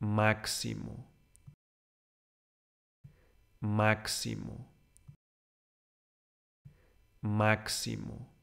máximo, máximo, máximo.